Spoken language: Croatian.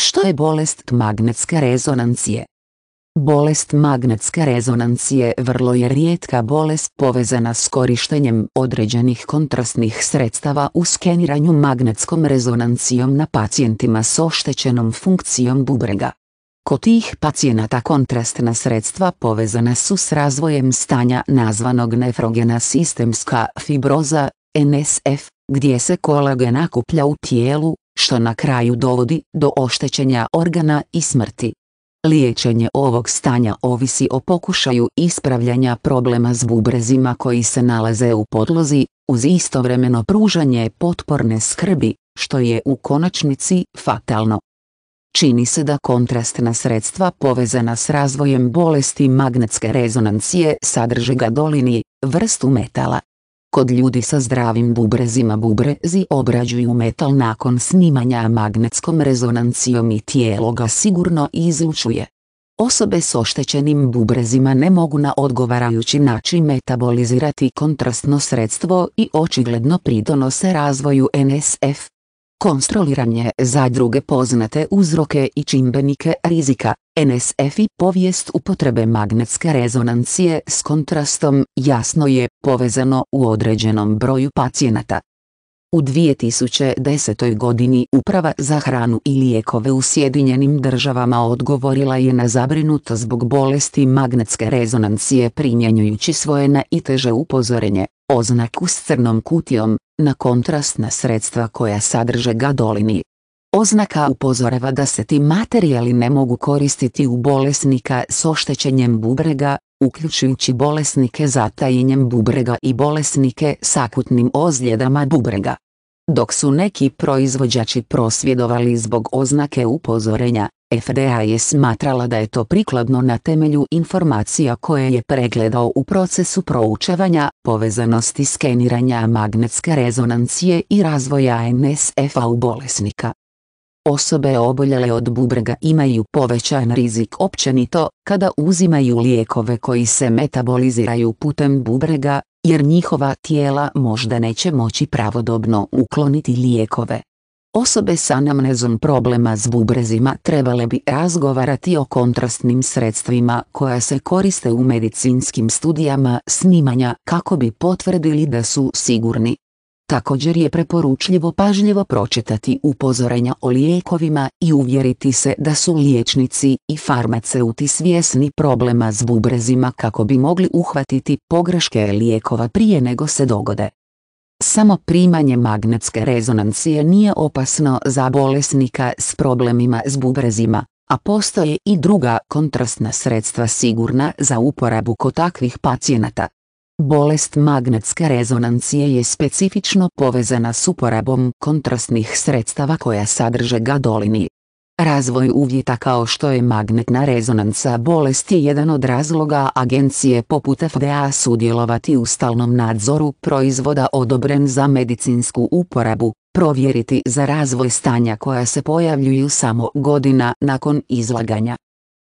Što je bolest magnetske rezonancije? Bolest magnetske rezonancije vrlo je rijetka bolest povezana s korištenjem određenih kontrastnih sredstava u skeniranju magnetskom rezonancijom na pacijentima s oštećenom funkcijom bubrega. Kod tih pacijenata kontrastna sredstva povezana su s razvojem stanja nazvanog nefrogena sistemska fibroza, NSF, gdje se kolagen nakuplja u tijelu, što na kraju dovodi do oštećenja organa i smrti. Liječenje ovog stanja ovisi o pokušaju ispravljanja problema s bubrezima koji se nalaze u podlozi, uz istovremeno pružanje potporne skrbi, što je u konačnici fatalno. Čini se da kontrastna sredstva povezana s razvojem bolesti magnetske rezonancije sadrže gadolini, vrstu metala Kod ljudi sa zdravim bubrezima bubrezi obrađuju metal nakon snimanja magnetskom rezonancijom i tijelo ga sigurno izlučuje. Osobe s oštećenim bubrezima ne mogu na odgovarajući način metabolizirati kontrastno sredstvo i očigledno pridonose razvoju NSF. Kontroliranje za druge poznate uzroke i čimbenike rizika NSF i povijest upotrebe magnetske rezonancije s kontrastom jasno je povezano u određenom broju pacijenata. U 2010. godini Uprava za hranu i lijekove u Sjedinjenim državama odgovorila je na zabrinutost zbog bolesti magnetske rezonancije primjenjujući svoje teže upozorenje, oznaku s crnom kutijom, na kontrastna sredstva koja sadrže gadolini, Oznaka upozorava da se ti materijali ne mogu koristiti u bolesnika s oštećenjem bubrega, uključujući bolesnike zatajenjem bubrega i bolesnike s akutnim ozljedama bubrega. Dok su neki proizvođači prosvjedovali zbog oznake upozorenja, FDA je smatrala da je to prikladno na temelju informacija koje je pregledao u procesu proučavanja, povezanosti skeniranja magnetske rezonancije i razvoja nsf u bolesnika. Osobe oboljele od bubrega imaju povećan rizik općenito, kada uzimaju lijekove koji se metaboliziraju putem bubrega, jer njihova tijela možda neće moći pravodobno ukloniti lijekove. Osobe sa anamnezom problema s bubrezima trebale bi razgovarati o kontrastnim sredstvima koja se koriste u medicinskim studijama snimanja kako bi potvrdili da su sigurni, Također je preporučljivo pažljivo pročitati upozorenja o lijekovima i uvjeriti se da su liječnici i farmaceuti svjesni problema s bubrezima kako bi mogli uhvatiti pogreške lijekova prije nego se dogode. Samo primanje magnetske rezonancije nije opasno za bolesnika s problemima s bubrezima, a postoje i druga kontrastna sredstva sigurna za uporabu kod takvih pacijenata. Bolest magnetske rezonancije je specifično povezana s uporabom kontrastnih sredstava koja sadrže gadolini. Razvoj uvjeta kao što je magnetna rezonanca bolest je jedan od razloga agencije poput FDA sudjelovati u stalnom nadzoru proizvoda odobren za medicinsku uporabu, provjeriti za razvoj stanja koja se pojavljuju samo godina nakon izlaganja,